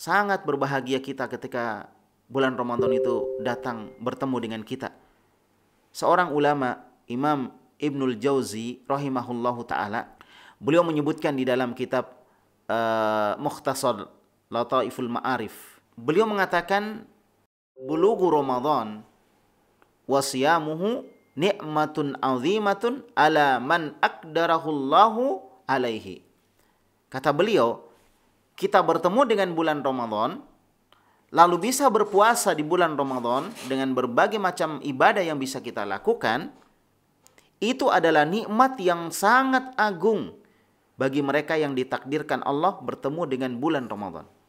Sangat berbahagia kita ketika bulan Ramadan itu datang bertemu dengan kita. Seorang ulama, Imam Ibnul Jauzi rahimahullahu taala, beliau menyebutkan di dalam kitab uh, Mukhtasar Lataiful Ma'arif. Beliau mengatakan bulugu Ramadan siyamuhu ni'matun azimatun ala man akdarahullahu alaihi. Kata beliau, kita bertemu dengan bulan Ramadan, lalu bisa berpuasa di bulan Ramadan dengan berbagai macam ibadah yang bisa kita lakukan, itu adalah nikmat yang sangat agung bagi mereka yang ditakdirkan Allah bertemu dengan bulan Ramadan.